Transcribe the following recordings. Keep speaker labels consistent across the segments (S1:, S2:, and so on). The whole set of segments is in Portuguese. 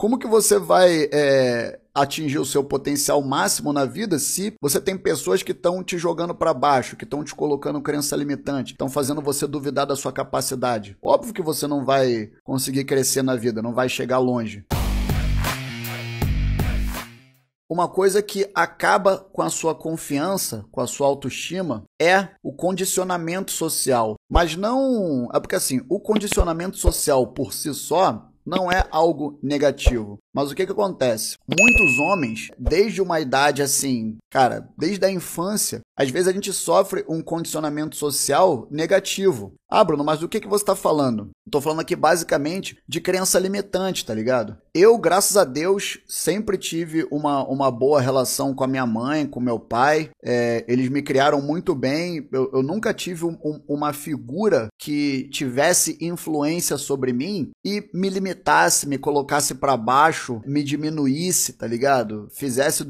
S1: Como que você vai é, atingir o seu potencial máximo na vida se você tem pessoas que estão te jogando para baixo, que estão te colocando crença limitante, estão fazendo você duvidar da sua capacidade? Óbvio que você não vai conseguir crescer na vida, não vai chegar longe uma coisa que acaba com a sua confiança, com a sua autoestima, é o condicionamento social. Mas não. É porque assim, o condicionamento social por si só, não é algo negativo. Mas o que que acontece? Muitos homens, desde uma idade assim, cara, desde a infância, às vezes a gente sofre um condicionamento social negativo. Ah, Bruno, mas do que que você está falando? Tô falando aqui basicamente de crença limitante, tá ligado? Eu, graças a Deus, sempre tive uma, uma boa relação com a minha mãe, com meu pai. É, eles me criaram muito bem. Eu, eu nunca tive um, um, uma figura que tivesse influência sobre mim e me limitasse, me colocasse para baixo, me diminuísse, tá ligado? Fizesse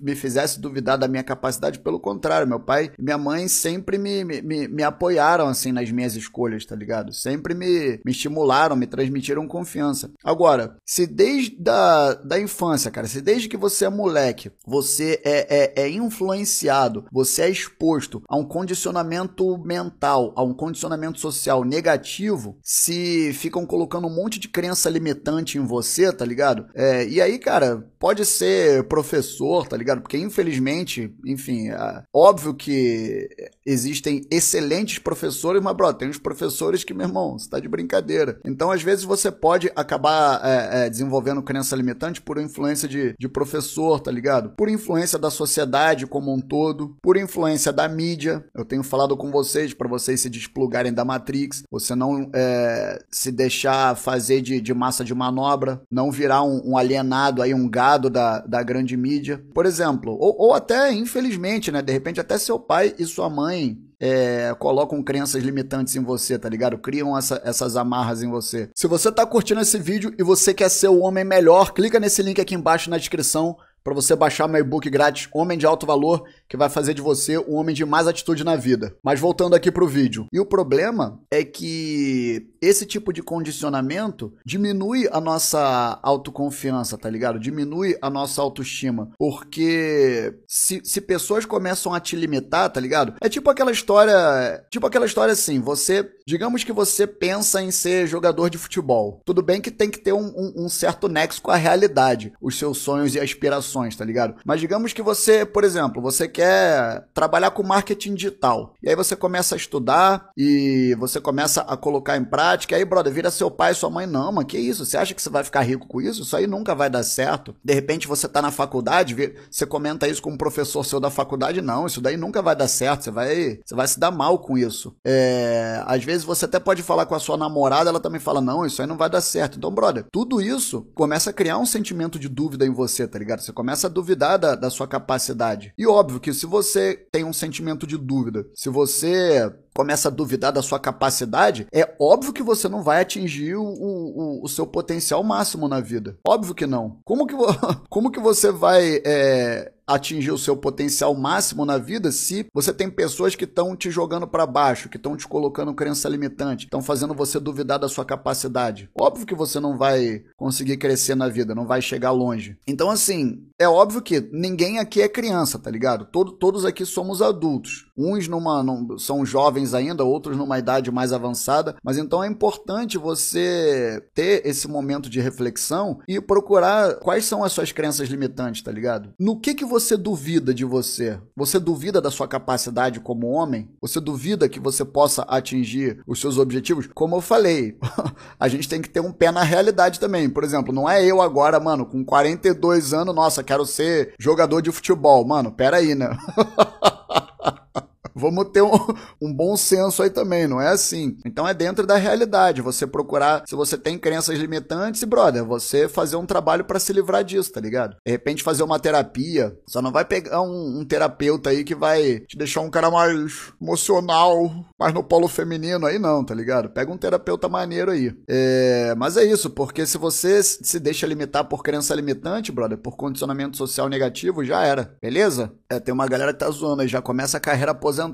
S1: me fizesse duvidar da minha capacidade. Pelo contrário, meu pai e minha mãe sempre me, me, me, me apoiaram assim nas minhas escolhas, tá ligado? Sempre me me estimularam, me transmitiram confiança. Agora, se desde da, da infância, cara, se desde que você é moleque, você é, é, é influenciado, você é exposto a um condicionamento mental, a um condicionamento social negativo, se ficam colocando um monte de crença limitante em você, tá ligado? É, e aí, cara, pode ser professor, tá ligado? Porque infelizmente, enfim, é, óbvio que existem excelentes professores, mas, bro, tem uns professores que, meu irmão, você tá de brincadeira brincadeira. Então, às vezes, você pode acabar é, é, desenvolvendo crença limitante por influência de, de professor, tá ligado? Por influência da sociedade como um todo, por influência da mídia. Eu tenho falado com vocês para vocês se desplugarem da Matrix, você não é, se deixar fazer de, de, massa de manobra, não virar um, um, alienado aí, um gado da, da grande mídia. Por exemplo, ou, ou até, infelizmente, né? De repente, até seu pai e sua mãe é, colocam crenças limitantes em você, tá ligado? Criam essa, essas amarras em você. Se você tá curtindo esse vídeo e você quer ser o homem melhor, clica nesse link aqui embaixo na descrição para você baixar meu e-book grátis Homem de Alto Valor, que vai fazer de você um homem de mais atitude na vida. Mas voltando aqui pro vídeo. E o problema é que esse tipo de condicionamento diminui a nossa autoconfiança, tá ligado? Diminui a nossa autoestima. Porque se, se pessoas começam a te limitar, tá ligado? É tipo aquela história. Tipo aquela história assim, você. Digamos que você pensa em ser jogador de futebol. Tudo bem que tem que ter um, um, um certo nexo com a realidade. Os seus sonhos e aspirações tá ligado? Mas digamos que você, por exemplo, você quer trabalhar com marketing digital. E aí você começa a estudar e você começa a colocar em prática. Aí, brother, vira seu pai e sua mãe. Não, mano, que isso? Você acha que você vai ficar rico com isso? Isso aí nunca vai dar certo. De repente você tá na faculdade, você comenta isso com um professor seu da faculdade. Não, isso daí nunca vai dar certo. Você vai, você vai se dar mal com isso. É, às vezes você até pode falar com a sua namorada, ela também fala: não, isso aí não vai dar certo. Então, brother, tudo isso começa a criar um sentimento de dúvida em você, tá ligado? Você começa começa a duvidar da, da sua capacidade. E óbvio que se você tem um sentimento de dúvida, se você começa a duvidar da sua capacidade, é óbvio que você não vai atingir o, o, o seu potencial máximo na vida. Óbvio que não. Como que, como que você vai é, atingir o seu potencial máximo na vida se você tem pessoas que estão te jogando para baixo, que estão te colocando crença limitante, estão fazendo você duvidar da sua capacidade? Óbvio que você não vai conseguir crescer na vida, não vai chegar longe. Então, assim, é óbvio que ninguém aqui é criança, tá ligado? Todo, todos aqui somos adultos. Uns numa, num, são jovens ainda, outros numa idade mais avançada. Mas então é importante você ter esse momento de reflexão e procurar quais são as suas crenças limitantes, tá ligado? No que, que você duvida de você? Você duvida da sua capacidade como homem? Você duvida que você possa atingir os seus objetivos? Como eu falei, a gente tem que ter um pé na realidade também. Por exemplo, não é eu agora, mano, com 42 anos, nossa, quero ser jogador de futebol. Mano, pera aí, né? Vamos ter um, um bom senso aí também, não é assim. Então é dentro da realidade, você procurar, se você tem crenças limitantes, e brother, você fazer um trabalho para se livrar disso, tá ligado? De repente fazer uma terapia, só não vai pegar um, um terapeuta aí que vai te deixar um cara mais emocional, mais no polo feminino aí não, tá ligado? Pega um terapeuta maneiro aí. É, mas é isso, porque se você se deixa limitar por crença limitante, brother, por condicionamento social negativo, já era, beleza? É, tem uma galera que tá zoando aí, já começa a carreira aposentada